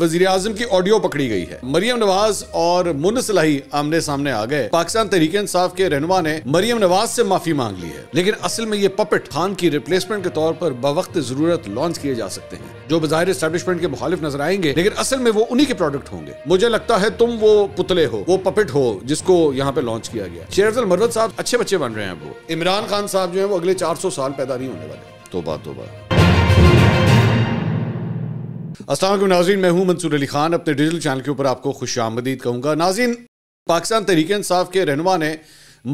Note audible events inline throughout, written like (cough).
वजीर आजम की ऑडियो पकड़ी गई है मरियम नवाज और मुन सलाही आमने सामने आ गए पाकिस्तान तरीके इंसाफ के रहनुमा ने मरियम नवाज से माफी मांग ली है लेकिन असल में ये पपेट खान की रिप्लेसमेंट के तौर पर बवक्त जरूरत लॉन्च किए जा सकते हैं जो बाहर स्टैब्लिशमेंट के मुखालिफ नजर आएंगे लेकिन असल में वो उन्हीं के प्रोडक्ट होंगे मुझे लगता है तुम वो पुतले हो वो पपेट हो जिसको यहाँ पे लॉन्च किया गया शेर मरवत साहब अच्छे बच्चे बन रहे हैं वो इमरान खान साहब जो है वो अगले चार सौ साल पैदा नहीं होने वाले तो बात तो बात असलम नाजीन मैं हूं मंसूर अली खान अपने डिजिटल चैनल के ऊपर आपको खुश आमदीद कहूँगा नाजीन पाकिस्तान तहरीक इंसाफ के रहनुमा ने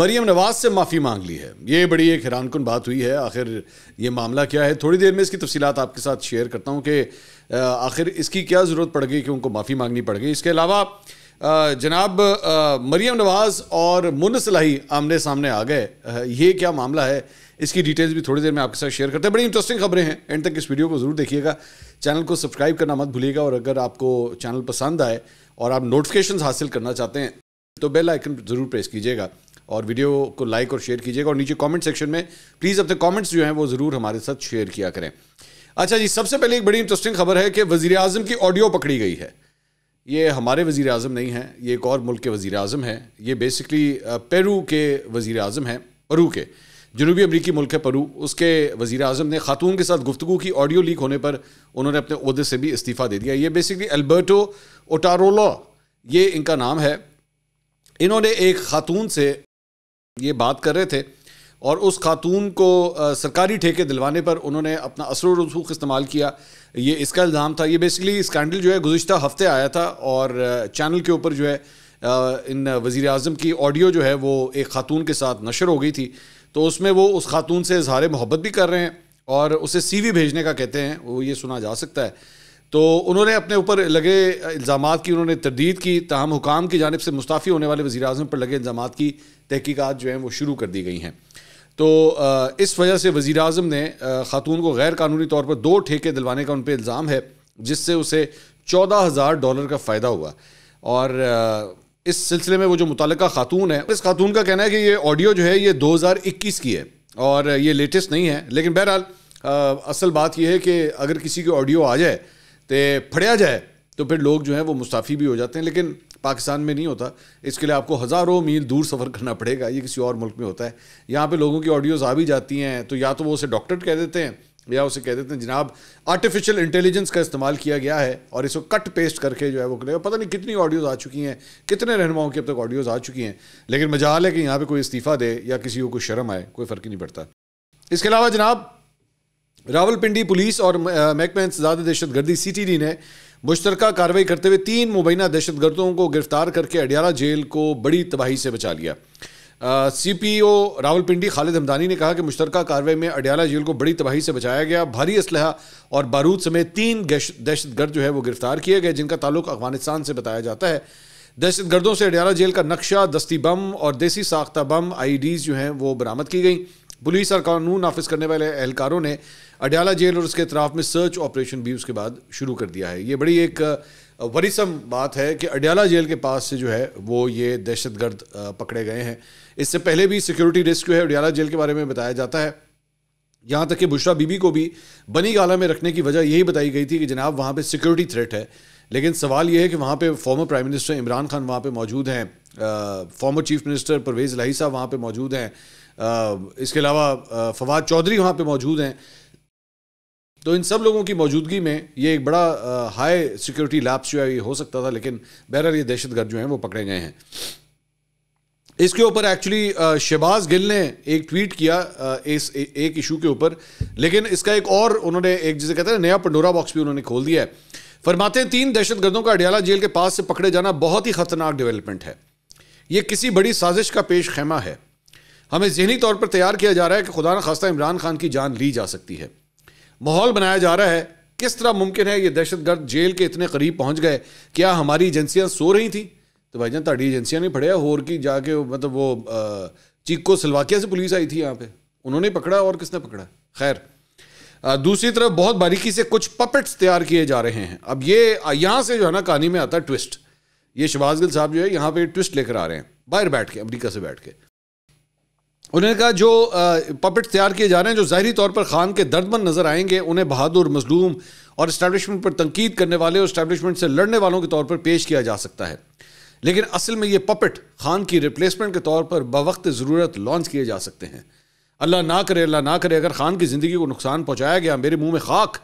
मरीम नवाज से माफ़ी मांग ली है ये बड़ी एक हैरानकन बात हुई है आखिर ये मामला क्या है थोड़ी देर में इसकी तफसीत आपके साथ शेयर करता हूँ कि आखिर इसकी क्या ज़रूरत पड़ गई कि उनको माफ़ी मांगनी पड़ गई इसके अलावा जनाब मरीम नवाज़ और मुन सलाही आमने सामने आ गए ये क्या मामला है इसकी डिटेल्स भी थोड़ी देर में आपके साथ शेयर करते हैं बड़ी इंटरेस्टिंग खबरें हैं एंड तक इस वीडियो को ज़रूर देखिएगा चैनल को सब्सक्राइब करना मत भूलिएगा और अगर आपको चैनल पसंद आए और आप नोटिफिकेशन हासिल करना चाहते हैं तो बेल आइकन ज़रूर प्रेस कीजिएगा और वीडियो को लाइक और शेयर कीजिएगा और नीचे कमेंट सेक्शन में प्लीज़ अपने कमेंट्स जो हैं वो ज़रूर हमारे साथ शेयर किया करें अच्छा जी सबसे पहले एक बड़ी इंटरेस्टिंग खबर है कि वज़ी अजम की ऑडियो पकड़ी गई है ये हमारे वज़ी अजम नहीं हैं ये एक और मुल्क के वज़ी अजम हैं ये बेसिकली पेरू के वजीर अजम हैं परू के जनूबी अमरीकी मुल्क है परू उसके वजीर अजम ने खातून के साथ गुफ्तु की ऑडियो लीक होने पर उन्होंने अपने अहदे से भी इस्तीफ़ा दे दिया ये बेसिकली अल्बर्टो ओटारोला ये इनका नाम है इन्होंने एक खातून से ये बात कर रहे थे और उस खातून को सरकारी ठेके दिलवाने पर उन्होंने अपना असर रसूख इस्तेमाल किया ये इसका इल्ज़ाम था ये बेसिकली स्कैंडल जो है गुज्त हफ्ते आया था और चैनल के ऊपर जो है इन वज़ी अजम की ऑडियो जो है वो एक खातून के साथ नशर हो गई थी तो उसमें वो उस खातून से इजहार मोहब्बत भी कर रहे हैं और उसे सीवी भेजने का कहते हैं वो ये सुना जा सकता है तो उन्होंने अपने ऊपर लगे इल्ज़ाम की उन्होंने तरदीद की तहम हुकाम की जानब से मुस्ताफ़ी होने वाले वजी अजम पर लगे इल्ज़ाम की तहकीक़ात जो हैं वो शुरू कर दी गई हैं तो इस वजह से वज़ी अजम ने खातून को गैर कानूनी तौर पर दो ठेके दिलवाने का उन पर इल्ज़ाम है जिससे उसे चौदह हज़ार डॉलर का फ़ायदा हुआ और इस सिलसिले में वो जो मुतल खातून है इस खातून का कहना है कि ये ऑडियो जो है ये 2021 की है और ये लेटेस्ट नहीं है लेकिन बहरहाल असल बात यह है कि अगर किसी की ऑडियो आ जाए तो फड़िया जाए तो फिर लोग जो हैं वो मुस्ताफ़ी भी हो जाते हैं लेकिन पाकिस्तान में नहीं होता इसके लिए आपको हज़ारों मील दूर सफ़र करना पड़ेगा ये किसी और मुल्क में होता है यहाँ पे लोगों की ऑडियोज़ आ भी जाती हैं तो या तो वो उसे डॉक्टर कह देते हैं या उसे कह देते हैं जनाब आर्टिफिशियल इंटेलिजेंस का इस्तेमाल किया गया है और इसको कट पेस्ट करके जो है वो करेगा पता नहीं कितनी ऑडियोज़ आ चुकी हैं कितने रहनुमाओं की अब तक ऑडियोज़ आ चुकी हैं लेकिन मजाल है कि यहाँ पर कोई इस्तीफ़ा दे या किसी को कोई शर्म आए कोई फ़र्क ही नहीं पड़ता इसके अलावा जनाब रावलपिंडी पुलिस और महकमा इंसदाद दहशत गर्दी सी टी डी ने मुश्तर कार्रवाई करते हुए तीन मुबैना दहशत गर्दों को गिरफ्तार करके अडियाला जेल को बड़ी तबाही से बचा लिया C P O Rawalpindi Khalid Hamdani ने कहा कि मुश्तर कार्रवाई में अडियाला जेल को बड़ी तबाही से बचाया गया भारी इसल और बारूद समेत तीन दहशत गर्द जो है वो गिरफ्तार किए गए जिनका ताल्लुक अफगानिस्तान से बताया जाता है दहशत गर्दों से अडियाला जेल का नक्शा दस्ती बम और देसी साख्ता बम आई डीज e जो हैं वो बरामद की गई पुलिस और कानून नाफिज करने वाले एहलकारों ने अडियाला जेल और उसके अतराफ में सर्च ऑपरेशन भी उसके बाद शुरू कर दिया है ये बड़ी एक वरीसम बात है कि अडयाला जेल के पास से जो है वो ये दहशत गर्द पकड़े गए हैं इससे पहले भी सिक्योरिटी रिस्क जो है अडयाला जेल के बारे में बताया जाता है यहाँ तक कि बुशरा बीबी को भी बनी गाला में रखने की वजह यही बताई गई थी कि जनाब वहाँ पर सिक्योरिटी थ्रेट है लेकिन सवाल यह है कि वहाँ पर former prime minister Imran Khan वहाँ पर मौजूद हैं फॉर्मर चीफ मिनिस्टर परवेज़ लाही साहब वहाँ पर मौजूद हैं इसके अलावा फवाद चौधरी वहाँ पर मौजूद हैं तो इन सब लोगों की मौजूदगी में ये एक बड़ा हाई सिक्योरिटी लैब्स जो है ये हो सकता था लेकिन बहरहाल ये दहशत गर्द जो हैं वो पकड़े गए हैं इसके ऊपर एक्चुअली शहबाज गिल ने एक ट्वीट किया इस एक इशू के ऊपर लेकिन इसका एक और उन्होंने एक जिसे कहते हैं नया पंडोरा बॉक्स भी उन्होंने खोल दिया है फरमाते हैं तीन दहशतगर्दों का अडियाला जेल के पास से पकड़े जाना बहुत ही खतरनाक डेवलपमेंट है ये किसी बड़ी साजिश का पेश खेमा है हमें जहनी तौर पर तैयार किया जा रहा है कि खुदा न खास्ता इमरान खान की जान ली जा सकती है माहौल बनाया जा रहा है किस तरह मुमकिन है ये दहशतगर्द जेल के इतने करीब पहुंच गए क्या हमारी एजेंसियां सो रही थी तो भाई जान ताड़ी एजेंसियां नहीं फड़े होर की जाके मतलब वो चीको सलवाकिया से पुलिस आई थी यहाँ पे उन्होंने पकड़ा और किसने पकड़ा खैर दूसरी तरफ बहुत बारीकी से कुछ पपेट्स तैयार किए जा रहे हैं अब ये यहाँ से जो है ना कहानी में आता है ट्विस्ट ये शबाज गिल साहब जो है यहाँ पे ट्विस्ट लेकर आ रहे हैं बाहर बैठ के अमरीका से बैठ के उन्होंने कहा जो पपेट तैयार किए जा रहे हैं जो ज़ाहरी तौर पर खान के दर्दमंद नज़र आएंगे उन्हें बहादुर मजलूम और इस्टेबलिशमेंट पर तनकीद करने वाले और इस्टेबलिशमेंट से लड़ने वालों के तौर पर पेश किया जा सकता है लेकिन असल में ये पपेट खान की रिप्लेसमेंट के तौर पर बवक्त ज़रूरत लॉन्च किए जा सकते हैं अल्लाह ना करे अल्लाह ना करे अगर खान की ज़िंदगी को नुकसान पहुँचाया गया मेरे मुँह में खाक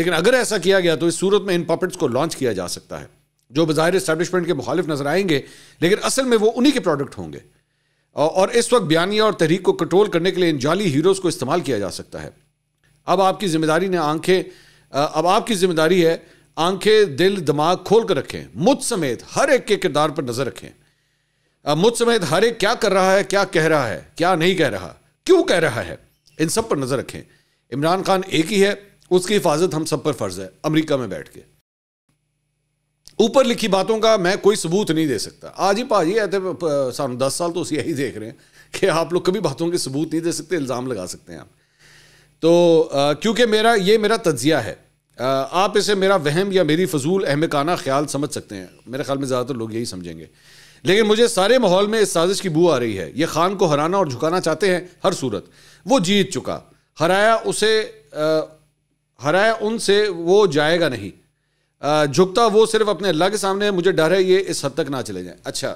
लेकिन अगर ऐसा किया गया तो इस सूरत में इन पपेट्स को लॉन्च किया जा सकता है जो बाहर इस्टेबलिशमेंट के मुखालिफ नज़र आएंगे लेकिन असल में वो उन्हीं के प्रोडक्ट होंगे और इस वक्त बयानिया और तहरीक को कंट्रोल करने के लिए इन जाली हीरोज को इस्तेमाल किया जा सकता है अब आपकी जिम्मेदारी ने आंखें अब आपकी जिम्मेदारी है आंखें दिल दिमाग खोल कर रखें मुझ समेत हर एक के किरदार पर नजर रखें मुझ समेत हर एक क्या कर रहा है क्या कह रहा है क्या नहीं कह रहा क्यों कह रहा है इन सब पर नजर रखें इमरान खान एक ही है उसकी हिफाजत हम सब पर फर्ज है अमरीका में बैठ के ऊपर लिखी बातों का मैं कोई सबूत नहीं दे सकता आज ही भाजी है तो सू दस साल तो यही देख रहे हैं कि आप लोग कभी बातों के सबूत नहीं दे सकते इल्ज़ाम लगा सकते हैं आप तो क्योंकि मेरा ये मेरा तजिया है आप इसे मेरा वहम या मेरी फजूल अहमकाना ख्याल समझ सकते हैं मेरे ख्याल में ज़्यादातर लोग यही समझेंगे लेकिन मुझे सारे माहौल में इस साजिश की बू आ रही है ये खान को हराना और झुकाना चाहते हैं हर सूरत वो जीत चुका हराया उसे आ, हराया उनसे वो जाएगा नहीं झुकता वो सिर्फ अपने अल्लाह के सामने है मुझे डर है ये इस हद तक ना चले जाए अच्छा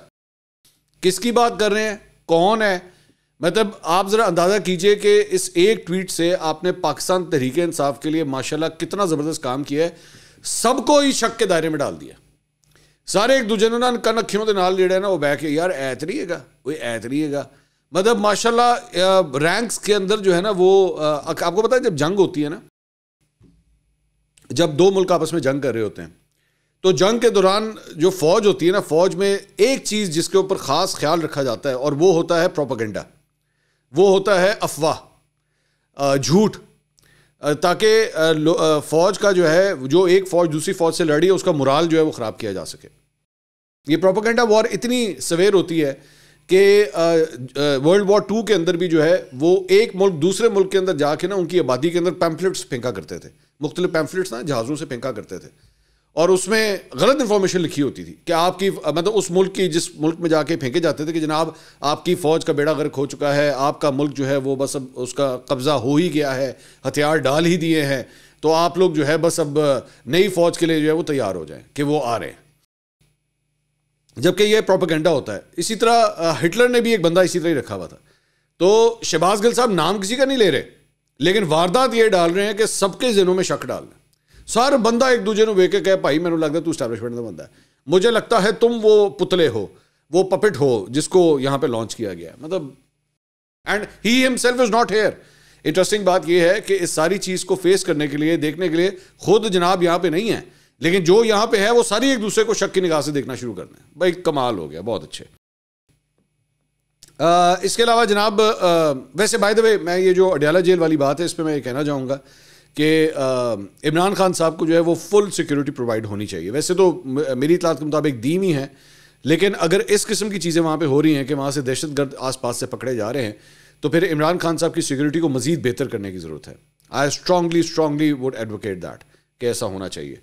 किसकी बात कर रहे हैं कौन है मतलब आप ज़रा अंदाज़ा कीजिए कि इस एक ट्वीट से आपने पाकिस्तान तहरीक इंसाफ के लिए माशाल्लाह कितना ज़बरदस्त काम किया है सबको ही शक के दायरे में डाल दिया सारे एक दूजे ने ਨਾ कन अखियों के नाल ਜਿਹੜਾ ना वो बह के यार ऐत नहीं है ਕੋਈ ऐत नहीं है मतलब माशाल्लाह रैंक्स के अंदर जो है ना वो आपको पता है जब जंग होती है ना जब दो मुल्क आपस में जंग कर रहे होते हैं तो जंग के दौरान जो फ़ौज होती है ना फ़ौज में एक चीज़ जिसके ऊपर ख़ास ख्याल रखा जाता है और वो होता है प्रोपागेंडा वो होता है अफवाह झूठ ताकि फ़ौज का जो है जो एक फ़ौज दूसरी फ़ौज से लड़ी है उसका मुराल जो है वो ख़राब किया जा सके ये प्रोपागेंडा वॉर इतनी सवेर होती है कि वर्ल्ड वॉर टू के अंदर भी जो है वो एक मुल्क दूसरे मुल्क के अंदर जाके ना उनकी आबादी के अंदर पैम्फलेट्स फेंका करते थे मुख्तलि पैम्फलेट्स ना जहाज़ों से फेंका करते थे और उसमें गलत इन्फॉर्मेशन लिखी होती थी कि आपकी मतलब उस मुल्क की जिस मुल्क में जाके फेंके जाते थे कि जनाब आपकी फ़ौज का बेड़ा गर्क हो चुका है आपका मुल्क जो है वो बस अब उसका कब्ज़ा हो ही गया है हथियार डाल ही दिए हैं तो आप लोग जो है बस अब नई फ़ौज के लिए जो है वो तैयार हो जाए कि वो आ रहे हैं जबकि यह प्रोपागेंडा होता है इसी तरह हिटलर ने भी एक बंदा इसी तरह ही रखा हुआ था तो शहबाज गिल साहब नाम किसी का नहीं ले रहे वारदात ये डाल रहे हैं कि सबके जिनों में शक डाल रहे सारा बंदा एक दूजे ਨੂੰ ਵੇਖ कह भाई मैंने लगता ਲੱਗਦਾ तू स्टैब्लिशमेंट का बंदा है मुझे लगता है तुम वो पुतले हो वो पपिट हो जिसको यहाँ पे लॉन्च किया गया मतलब and he himself is not here interesting बात यह है कि इस सारी चीज़ को फेस करने के लिए देखने के लिए खुद जनाब यहाँ पे नहीं है लेकिन जो यहाँ पे है वो सारी एक दूसरे को शक की निगाह से देखना शुरू करना है भाई कमाल हो गया बहुत अच्छे इसके अलावा जनाब वैसे बाय द वे मैं ये जो अडयाला जेल वाली बात है इस पर मैं ये कहना चाहूँगा कि इमरान खान साहब को जो है वो फुल सिक्योरिटी प्रोवाइड होनी चाहिए वैसे तो मेरी इतलात के मुताबिक दीम ही है लेकिन अगर इस किस्म की चीज़ें वहाँ पर हो रही हैं कि वहाँ से दहशत गर्द आस पास से पकड़े जा रहे हैं तो फिर इमरान खान साहब की सिक्योरिटी को मज़ीद बेहतर करने की ज़रूरत है I strongly strongly would advocate that कि ऐसा होना चाहिए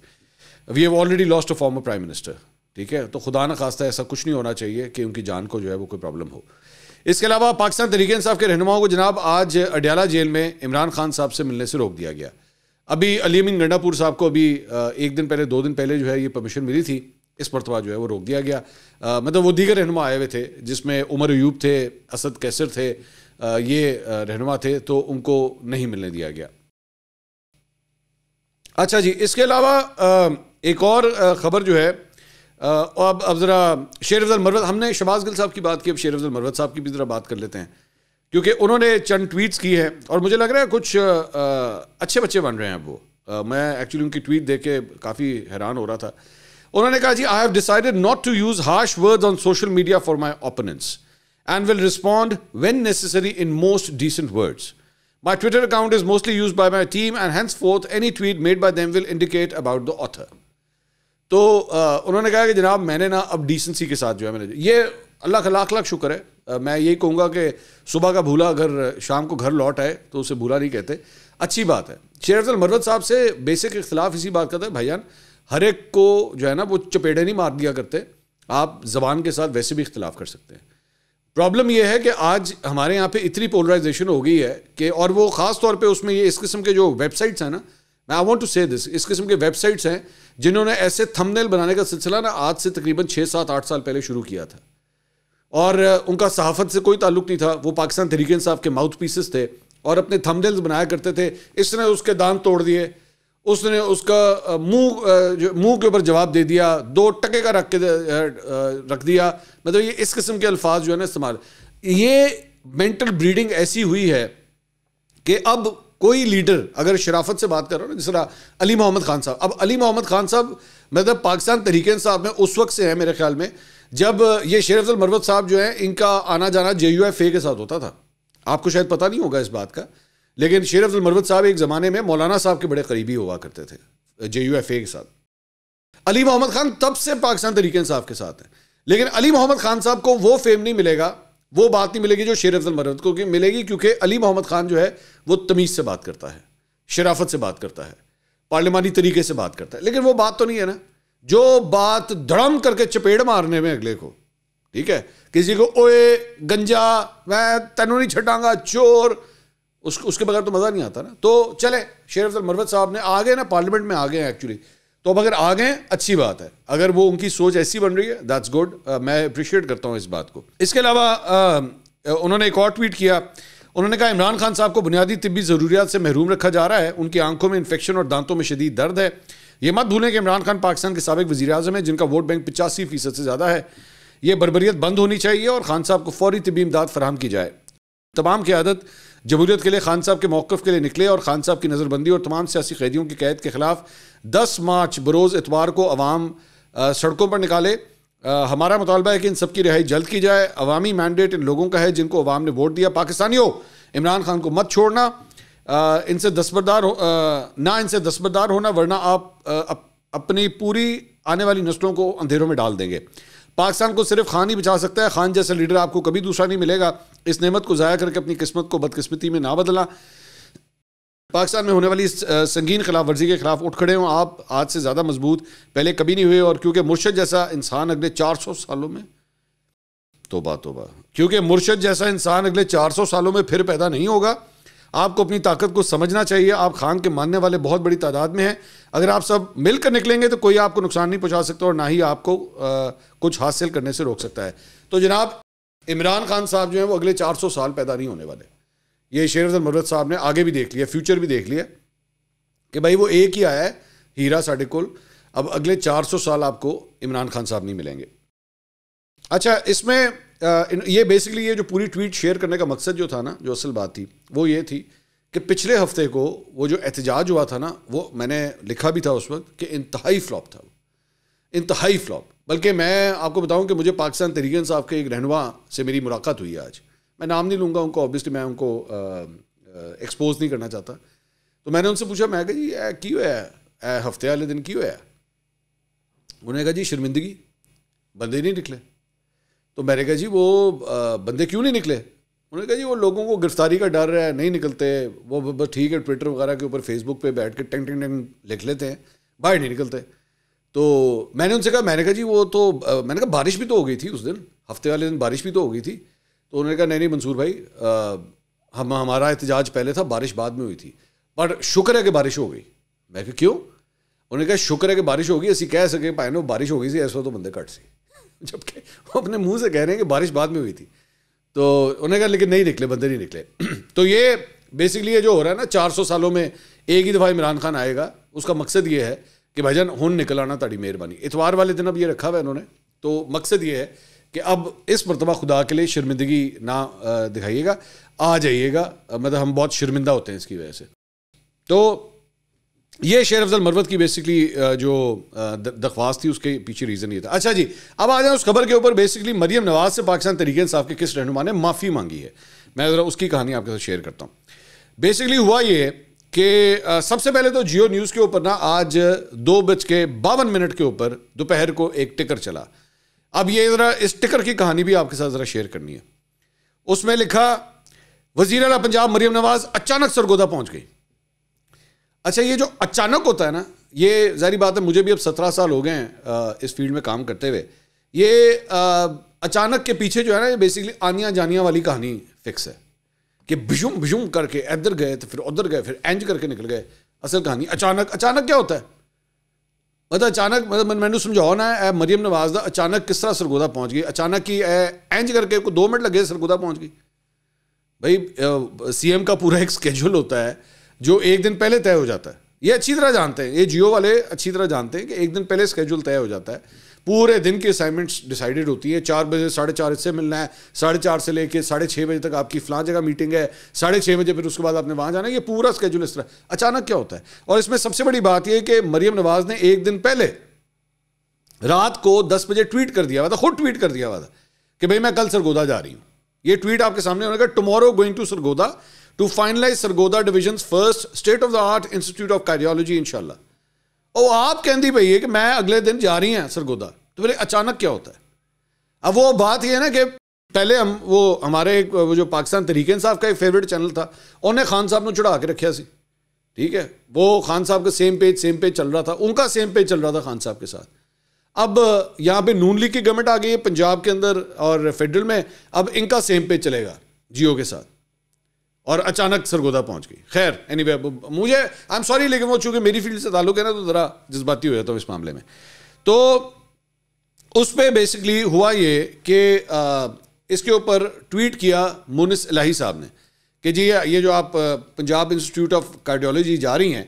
we have already lost a former prime minister ठीक है तो खुदा न खास्ता ऐसा कुछ नहीं होना चाहिए कि उनकी जान को जो है वो कोई प्रॉब्लम हो इसके अलावा पाकिस्तान तरीके इंसाफ के रहनुमाओं को जनाब आज अडयाला जेल में इमरान खान साहब से मिलने से रोक दिया गया अभी अली अमीन गंडापुर साहब को अभी एक दिन पहले दो दिन पहले जो है ये परमिशन मिली थी इस मरतबा जो है वो रोक दिया गया आ, मतलब वो दीगर रहनुमा आए हुए थे जिसमें उमर यूब थे असद कैसर थे आ, ये रहनुमा थे तो उनको नहीं मिलने दिया गया अच्छा जी इसके अलावा एक और खबर जो है अब अब ज़रा शेर अफजल मरवत हमने शबाज गिल साहब की बात की अब शेर अफजल मरवत साहब की भी ज़रा बात कर लेते हैं क्योंकि उन्होंने चंद ट्वीट्स की है और मुझे लग रहा है कुछ अच्छे बच्चे बन रहे हैं अब वो मैं एक्चुअली उनकी ट्वीट देख के काफ़ी हैरान हो रहा था उन्होंने कहा जी I have decided not to use harsh words on social media for my opponents will respond when necessary in most decent words my Twitter account is mostly use by my team and and forth any tweet made by them will indicate about the author तो उन्होंने कहा कि जनाब मैंने ना अब decency के साथ जो है मैंने ये अल्लाह का लाख लाख शुक्र है मैं यही कहूँगा कि सुबह का भूला अगर शाम को घर लौट आए तो उसे भूला नहीं कहते अच्छी बात है शेर अफजल मरवत साहब से बेसिक इख्तलाफ इसी बात का था भाईयान हर एक को जो है ना वो चपेटे नहीं मार दिया करते आप जबान के साथ वैसे भी इख्तलाफ कर सकते हैं प्रॉब्लम यह है कि आज हमारे यहाँ पे इतनी पोलराइजेशन हो गई है कि और वो ख़ास तौर पे उसमें ये इस किस्म के जो वेबसाइट्स हैं ना मैं I want to say this इस किस्म के वेबसाइट्स हैं जिन्होंने ऐसे थंबनेल बनाने का सिलसिला ना आज से तकरीबन छः सात आठ साल पहले शुरू किया था और उनका सहाफत से कोई ताल्लुक नहीं था वो पाकिस्तान तहरीक साहब के माउथ पीसेस थे और अपने थंबनेल्स बनाया करते थे इसने उसके दांत तोड़ दिए उसने उसका मुंह मुंह के ऊपर जवाब दे दिया दो टके का रख के रख दिया मतलब ये इस किस्म के अल्फाज जो है ना इस्तेमाल ये मेंटल ब्रीडिंग ऐसी हुई है कि अब कोई लीडर अगर शराफत से बात कर रहा हूँ जिस तरह अली मोहम्मद खान साहब अब अली मोहम्मद खान साहब मतलब पाकिस्तान तरीके साहब में उस वक्त से है मेरे ख्याल में जब ये शेर अफजल मरवत साहब जो है इनका आना जाना जे यू एफ ए के साथ होता था आपको शायद पता नहीं होगा इस बात का लेकिन शेर अफजल मरवत साहब एक ज़माने में मौलाना साहब के बड़े करीबी हुआ करते थे जे यू एफ ए के साथ अली मोहम्मद खान तब से पाकिस्तान तरीके साहब के साथ हैं लेकिन अली मोहम्मद खान साहब को वो फेम नहीं मिलेगा वो बात नहीं मिलेगी जो शेर अफजल मरवत को मिलेगी क्योंकि अली मोहम्मद खान जो है वो तमीज़ से बात करता है शराफत से बात करता है पार्लियामानी तरीके से बात करता है लेकिन वो बात तो नहीं है ना जो बात धड़म करके चपेड़ मारने में अगले को ठीक है किसी को ओए गंजा मैं तेनों नहीं छटांगा चोर उस उसके बगैर तो मज़ा नहीं आता ना तो चले शेर अफजल मरवत साहब ने आ गए ना पार्लियामेंट में आ गए एक्चुअली तो अब अगर आ गए अच्छी बात है अगर वो उनकी सोच ऐसी बन रही है दैट्स गुड मैं अप्रिशिएट करता हूँ इस बात को इसके अलावा उन्होंने एक और ट्वीट किया उन्होंने कहा इमरान खान साहब को बुनियादी तबी ज़रूरियात से महरूम रखा जा रहा है उनकी आंखों में इन्फेक्शन और दांतों में शदीद दर्द है ये मत भूलें कि इमरान खान पाकिस्तान के सबक वजी अजम है जिनका वोट बैंक पचासी फीसद से ज़्यादा है ये बरबरीत बंद होनी चाहिए और खान साहब को फौरी तबी इमदाद फराम की जाए तमाम क्यादत जमहूरियत के लिए खान साहब के मौक़ के लिए निकले और खान साहब की नज़रबंदी और तमाम सियासी कैदियों की कैद के खिलाफ दस मार्च बरोज़ इतवार को अवाम सड़कों पर निकाले आ, हमारा मुतालबा है कि इन सबकी रिहाई जल्द की जाए अवामी मैंडेट इन लोगों का है जिनको अवाम ने वोट दिया पाकिस्तानियों इमरान खान को मत छोड़ना आ, इनसे दस्बरदार ना इनसे दस्बरदार होना वरना आप आ, अप, अपनी पूरी आने वाली नस्लों को अंधेरों में डाल देंगे पाकिस्तान को सिर्फ खान ही बचा सकता है खान जैसा लीडर आपको कभी दूसरा नहीं मिलेगा इस नेमत को ज़ाया करके अपनी किस्मत को बदकस्मती में ना बदला पाकिस्तान में होने वाली इस संगीन खिलाफ वर्जी के खिलाफ उठ खड़े हों आप आज से ज़्यादा मजबूत पहले कभी नहीं हुए और क्योंकि मुर्शद जैसा इंसान अगले चार सौ सालों में तोबा तोबा क्योंकि मुर्शद जैसा इंसान अगले चार सौ सालों में फिर पैदा नहीं होगा आपको अपनी ताकत को समझना चाहिए आप खान के मानने वाले बहुत बड़ी तादाद में हैं अगर आप सब मिलकर निकलेंगे तो कोई आपको नुकसान नहीं पहुंचा सकता और ना ही आपको आ, कुछ हासिल करने से रोक सकता है तो जनाब इमरान खान साहब जो है वो अगले 400 साल पैदा नहीं होने वाले ये शेर अफजल मरवत साहब ने आगे भी देख लिया फ्यूचर भी देख लिया कि भाई वो एक ही आया है हीरा साढ़े कुल अब अगले 400 साल आपको इमरान खान साहब नहीं मिलेंगे अच्छा इसमें ये बेसिकली ये जो पूरी ट्वीट शेयर करने का मकसद जो था ना जो असल बात थी वो ये थी कि पिछले हफ्ते को वो जो एहतजाज हुआ था ना वो मैंने लिखा भी था उस वक्त कि इंतहाई फ्लॉप था वो इंतहाई फ्लॉप बल्कि मैं आपको बताऊं कि मुझे पाकिस्तान तहरीक इंसाफ के एक रहनवा से मेरी मुलाकात हुई है आज मैं नाम नहीं लूँगा उनको ऑब्वियसली मैं उनको एक्सपोज नहीं करना चाहता तो मैंने उनसे पूछा मैं जी ए की होया हफ्ते वाले दिन की होया उन्होंने कहा जी शर्मिंदगी बंदे नहीं निकले तो मैंने कहा जी वो बंदे क्यों नहीं निकले उन्होंने कहा जी वो लोगों को गिरफ्तारी का डर है नहीं निकलते वो बस ठीक है ट्विटर वगैरह के ऊपर फेसबुक पे बैठ के टेंग टेंग टेंग लिख लेते हैं बाहर नहीं निकलते तो मैंने उनसे कहा मैंने कहा जी वो तो मैंने कहा बारिश भी तो हो गई थी उस दिन हफ्ते वाले दिन बारिश भी तो हो गई थी तो उन्होंने कहा नहीं नहीं मंसूर भाई आ, हम हमारा एहतजाज पहले था बारिश बाद में हुई थी बट शुक्र है कि बारिश हो गई मैं कहा क्यों उन्होंने कहा शुक्र है कि बारिश होगी ऐसी कह सके भाई नो बारिश हो गई सी ऐसा तो बंदे कट सी (laughs) जबकि वो अपने मुंह से कह रहे हैं कि बारिश बाद में हुई थी तो उन्हें कहा लेकिन नहीं निकले बंदे नहीं निकले (clears throat) तो ये बेसिकली ये जो हो रहा है ना 400 सालों में एक ही दफ़ा इमरान खान आएगा उसका मकसद ये है कि जान हूँ निकल आना ताड़ी मेहरबानी इतवार वाले दिन अब ये रखा हुआ इन्होंने तो मकसद ये है कि अब इस मरतबा खुदा के लिए शर्मिंदगी ना दिखाइएगा आ जाइएगा मतलब हम बहुत शर्मिंदा होते हैं इसकी वजह से तो ये शेर अफजल मरवत की बेसिकली जो दरख्वास्त थी उसके पीछे रीज़न ये था अच्छा जी अब आ जाए उस खबर के ऊपर बेसिकली मरियम नवाज से पाकिस्तान तरीके साहब के किस रहनुमा ने माफ़ी मांगी है मैं ज़रा उसकी कहानी आपके साथ शेयर करता हूँ बेसिकली हुआ ये कि सबसे पहले तो जियो न्यूज़ के ऊपर ना आज दो बज के बावन मिनट के ऊपर दोपहर को एक टिकर चला अब ये ज़रा इस टिकर की कहानी भी आपके साथ ज़रा शेयर करनी है उसमें लिखा वजीर अला पंजाब मरियम नवाज अचानक सरगोदा पहुंच गई अच्छा ये जो अचानक होता है ना ये जारी बात है मुझे भी अब सत्रह साल हो गए हैं इस फील्ड में काम करते हुए ये अचानक के पीछे जो है ना ये बेसिकली आनिया जानिया वाली कहानी फिक्स है कि भिजुम भिजुम करके इधर गए तो फिर उधर गए फिर एंज करके निकल गए असल कहानी अचानक अचानक क्या होता है मतलब अचानक मतलब मैंने समझाओ ना ए मरियम नवाज का अचानक किस तरह सरगोदा पहुंच गई अचानक ही ए एंज करके को दो मिनट लगे सरगोदा पहुंच गई भाई सीएम का पूरा एक स्केड्यूल होता है जो एक दिन पहले तय हो जाता है ये अच्छी तरह जानते हैं ये जियो वाले अच्छी तरह जानते हैं कि एक दिन पहले स्केड्यूल तय हो जाता है पूरे दिन की असाइनमेंट्स डिसाइडेड होती हैं चार बजे साढ़े चार इससे मिलना है साढ़े चार से लेके साढ़े छः बजे तक आपकी फ़लाँ जगह मीटिंग है साढ़े छः बजे फिर उसके बाद आपने वहाँ जाना है ये पूरा स्केड्यूल इस तरह अचानक क्या होता है और इसमें सबसे बड़ी बात यह कि मरियम नवाज़ ने एक दिन पहले रात को दस बजे ट्वीट कर दिया हुआ था खुद ट्वीट कर दिया हुआ था कि भाई मैं कल सरगोदा जा रही हूँ ये ट्वीट आपके सामने होने का tomorrow going to Sargodha to finalize Sargodha division first state of the art institute of cardiology इनशाला और आप कहती पई है कि मैं अगले दिन जा रही हैं सरगोदा तो फिर अचानक क्या होता है अब वो बात यह है ना कि पहले हम वो हमारे वो जो पाकिस्तान तरीके साहब का एक फेवरेट चैनल था उन्हें खान साहब ने चढ़ा के रखा सी ठीक है वो खान साहब का सेम पेज सेम पेज चल रहा था उनका सेम पेज चल रहा था खान साहब के साथ अब यहाँ पे नून लीग की गवर्नमेंट आ गई है पंजाब के अंदर और फेडरल में अब इनका सेम पेज चलेगा जियो के साथ और अचानक सरगोदा पहुंच गई खैर एनी anyway, मुझे आई एम सॉरी लेकिन वो चूंकि मेरी फील्ड से ताल्लुक है ना तो ज़रा जज्बाती हो जाता हूँ इस मामले में तो उस पर बेसिकली हुआ ये कि इसके ऊपर ट्वीट किया मुनिस इलाही साहब ने कि जी ये जो आप पंजाब इंस्टीट्यूट ऑफ कार्डियोलॉजी जा रही हैं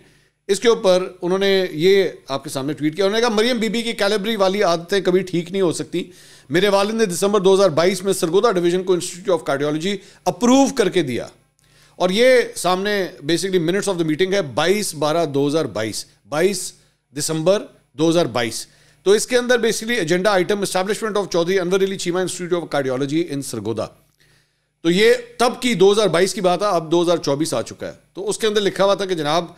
इसके ऊपर उन्होंने ये आपके सामने ट्वीट किया उन्होंने कहा मरियम बीबी की कैलेबरी वाली आदतें कभी ठीक नहीं हो सकती मेरे वालिद ने दिसंबर 2022 में सरगोदा डिवीजन को इंस्टीट्यूट ऑफ कार्डियोलॉजी अप्रूव करके दिया और ये सामने basically minutes of the meeting है 22 बारह 2022 22 दिसंबर 2022 तो इसके अंदर basically agenda item establishment of Chaudhry Anwar Ali Cheema institute of cardiology in Sargodha तो ये तब की 2022 की बात है अब 2024 आ चुका है तो उसके अंदर लिखा हुआ था कि जनाब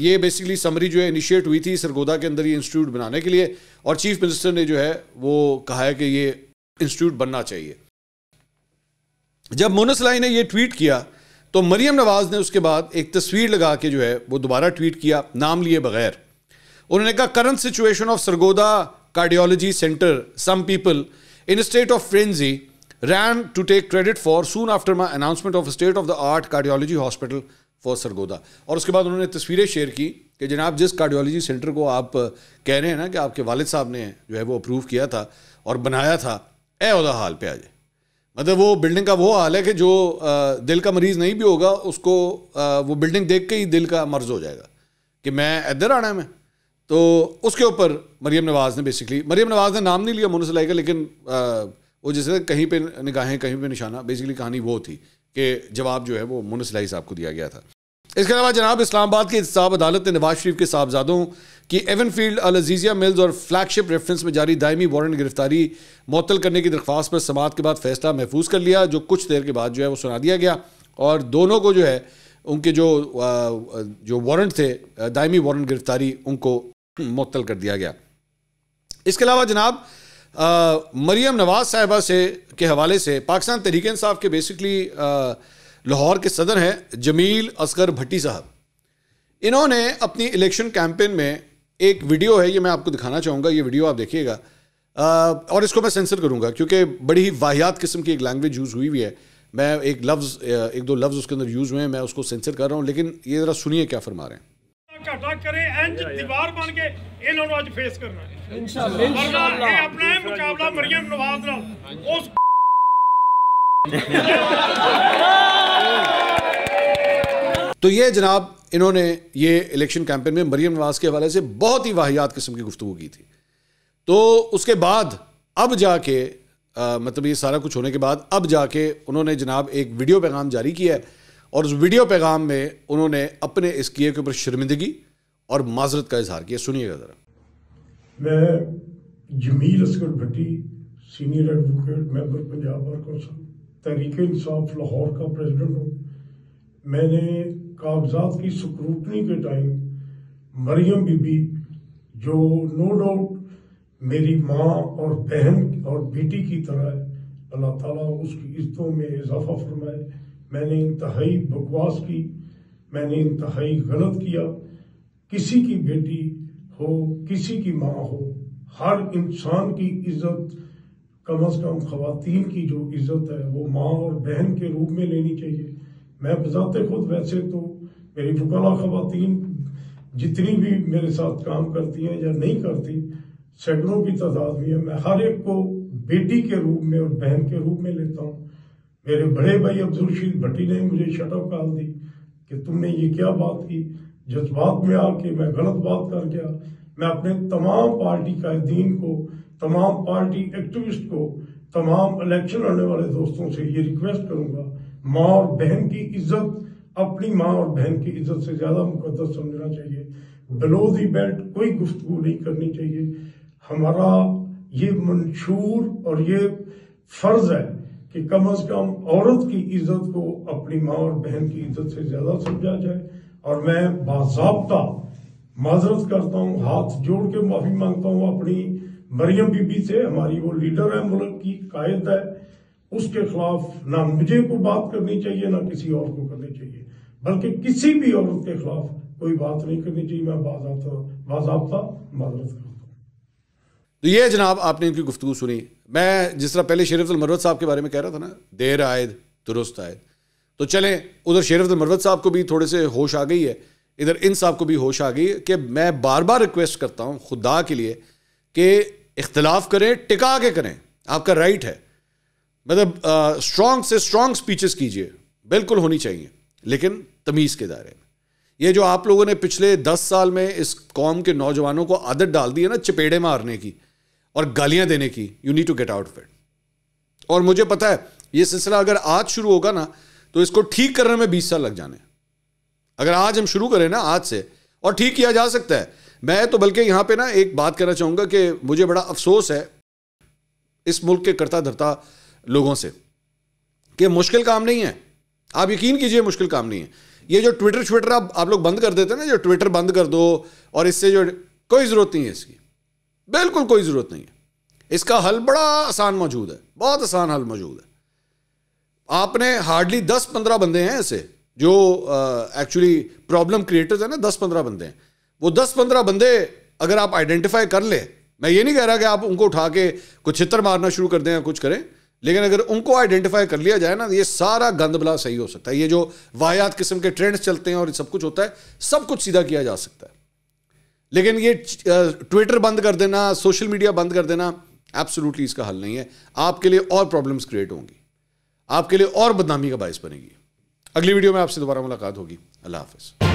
ये बेसिकली समरी जो है इनिशिएट हुई थी सरगोदा के अंदर ये इंस्टीट्यूट बनाने के लिए और चीफ मिनिस्टर ने जो है वो कहा है कि ये इंस्टीट्यूट बनना चाहिए जब मोनस लाई ने ये ट्वीट किया तो मरीम नवाज़ ने उसके बाद एक तस्वीर लगा के जो है वो दोबारा ट्वीट किया नाम लिए बगैर उन्होंने कहा current situation of Sargodha cardiology centre some people in state of frenzy ran to take credit for soon after my announcement of state of the art cardiology hospital for Sargodha और उसके बाद उन्होंने तस्वीरें शेयर की कि जनाब जिस कार्डियोलॉजी सेंटर को आप कह रहे हैं ना कि आपके वालिद साहब ने जो है वो अप्रूव किया था और बनाया था एदा हाल पे आ जाए मतलब वो बिल्डिंग का वो हाल है कि जो दिल का मरीज़ नहीं भी होगा उसको वो बिल्डिंग देख के ही दिल का मर्ज हो जाएगा कि मैं इधर आना है मैं तो उसके ऊपर मरीम नवाज़ ने बेसिकली मरीम नवाज़ ने नाम नहीं लिया मोनू सलाई का लेकिन वो जैसे कहीं पे निगाहें कहीं पे निशाना बेसिकली कहानी वो थी कि जवाब जो है वो मोनू सलाई साहब को दिया गया था इसके अलावा जनाब इस्लामाबाद की साहब अदालत ने नवाज शरीफ के साहबजादों कि एवन फील्ड अलजीजिया मिल्स और फ्लैगशिप रेफरेंस में जारी दायमी वारंट गिरफ्तारी मअतल करने की दरख्वास्त पर समात के बाद फैसला महफूज कर लिया जो कुछ देर के बाद जो है वो सुना दिया गया और दोनों को जो है उनके जो जो वारंट थे दायमी वारंट गिरफ्तारी उनको मअतल कर दिया गया इसके अलावा जनाब मरियम नवाज साहिबा से के हवाले से पाकिस्तान तहरीक इंसाफ के बेसिकली लाहौर के सदर हैं जमील असगर भट्टी साहब इन्होंने अपनी इलेक्शन कैंपेन में एक वीडियो है ये मैं आपको दिखाना चाहूँगा ये वीडियो आप देखिएगा और इसको मैं सेंसर करूँगा क्योंकि बड़ी ही वाहियात किस्म की एक लैंग्वेज यूज़ हुई हुई है मैं एक लफ्ज़ एक दो लफ्ज़ उसके अंदर यूज़ हुए हैं मैं उसको सेंसर कर रहा हूँ लेकिन ये ज़रा सुनिए क्या फरमा रहे हैं करें (laughs) (laughs) (laughs) तो ये जनाब इन्होंने ये इलेक्शन कैंपेन में मरियम नवाज के हवाले से बहुत ही वाहियात किस्म की गुफ्तु की थी तो उसके बाद अब जाके आ, मतलब ये सारा कुछ होने के बाद अब जाके उन्होंने जनाब एक वीडियो पैगाम जारी किया है और उस वीडियो पैगाम में उन्होंने अपने इस किए के ऊपर शर्मिंदगी और माजरत का इजहार किया सुनिएगा ज़रा मैं Jamil Asghar Bhatti senior advocate member Punjab bar Tehreek Insaf Lahore का प्रेसिडेंट हूँ मैंने कागजात की स्क्रूटनी के टाइम मरियम बीबी जो नो डाउट मेरी माँ और बहन और बेटी की तरह है अल्लाह ताला उसकी इज्जतों में इजाफा फरमाए मैंने इंतहाई बकवास की मैंने इंतहाई गलत किया किसी की बेटी हो किसी की माँ हो हर इंसान की इज्जत कम अज कम खातन की जो इज्जत है वो माँ और बहन के रूप में लेनी चाहिए मैं बजाते तो खुद वैसे तो मेरी फुकला खातन जितनी भी मेरे साथ काम करती हैं या नहीं करती सैकड़ों की तादाद में है मैं हर एक को बेटी के रूप में और बहन के रूप में लेता हूँ मेरे बड़े भाई अब्दुल रशीद भट्टी ने मुझे शटअप काल दी कि तुमने ये क्या बात की जज्बात में आके मैं गलत बात कर गया मैं अपने तमाम पार्टी कायदीन को तमाम पार्टी एक्टिविस्ट को तमाम इलेक्शन लड़ने वाले दोस्तों से ये रिक्वेस्ट करूँगा माँ और बहन की इज्जत अपनी माँ और बहन की इज्जत से ज्यादा मुकदस समझना चाहिए बिलो दी बेल्ट कोई गुफ्तु नहीं करनी चाहिए हमारा ये मंशूर और ये फर्ज है कि कम अज कम औरत की इज्जत को अपनी माँ और बहन की इज्जत से ज्यादा समझा जाए और मैं बाबा माजरत करता हूँ हाथ जोड़ के माफी मांगता हूँ अपनी मरियम बीबी से हमारी वो लीडर है मुल्क की कायद है उसके खिलाफ ना मुझे को बात करनी चाहिए ना किसी और को करनी चाहिए बल्कि किसी भी औरत के खिलाफ कोई बात नहीं करनी चाहिए मैं बाजाबा बाजाबता तो ये जनाब आपने इनकी गुफ्तु सुनी मैं जिस तरह पहले शेरफ मरवत साहब के बारे में कह रहा था ना देर आए दुरुस्त आयद तो चलें उधर शेरफ मरवत साहब को भी थोड़े से होश आ गई है इधर इन साहब को भी होश आ गई कि मैं बार बार रिक्वेस्ट करता हूँ खुदा के लिए कि इख्तलाफ करें टिका के करें आपका राइट है मतलब स्ट्रांग से स्ट्रांग स्पीचेस कीजिए बिल्कुल होनी चाहिए लेकिन तमीज़ के दायरे में ये जो आप लोगों ने पिछले दस साल में इस कौम के नौजवानों को आदत डाल दी है ना चपेड़े मारने की और गालियां देने की you need to get out fit और मुझे पता है ये सिलसिला अगर आज शुरू होगा ना तो इसको ठीक करने में बीस साल लग जाने अगर आज हम शुरू करें ना आज से और ठीक किया जा सकता है मैं तो बल्कि यहाँ पे ना एक बात करना चाहूँगा कि मुझे बड़ा अफसोस है इस मुल्क के करता धरता लोगों से कि मुश्किल काम नहीं है आप यकीन कीजिए मुश्किल काम नहीं है ये जो ट्विटर श्विटर आप आप लोग बंद कर देते हैं ना जो ट्विटर बंद कर दो और इससे जो कोई ज़रूरत नहीं है इसकी बिल्कुल कोई ज़रूरत नहीं है इसका हल बड़ा आसान मौजूद है बहुत आसान हल मौजूद है आपने हार्डली दस पंद्रह बंदे हैं ऐसे जो एक्चुअली प्रॉब्लम क्रिएटर्स हैं ना दस पंद्रह बंदे हैं वो दस पंद्रह बंदे अगर आप आइडेंटिफाई कर लें मैं ये नहीं कह रहा कि आप उनको उठा के कुछ छित्र मारना शुरू कर दें या कुछ करें लेकिन अगर उनको आइडेंटिफाई कर लिया जाए ना ये सारा गंद बला सही हो सकता है ये जो वाहियात किस्म के ट्रेंड्स चलते हैं और सब कुछ होता है सब कुछ सीधा किया जा सकता है लेकिन ये ट्विटर बंद कर देना सोशल मीडिया बंद कर देना एब्सोल्युटली इसका हल नहीं है आपके लिए और प्रॉब्लम्स क्रिएट होंगी आपके लिए और बदनामी का बायस बनेगी अगली वीडियो में आपसे दोबारा मुलाकात होगी अल्लाह हाफिज़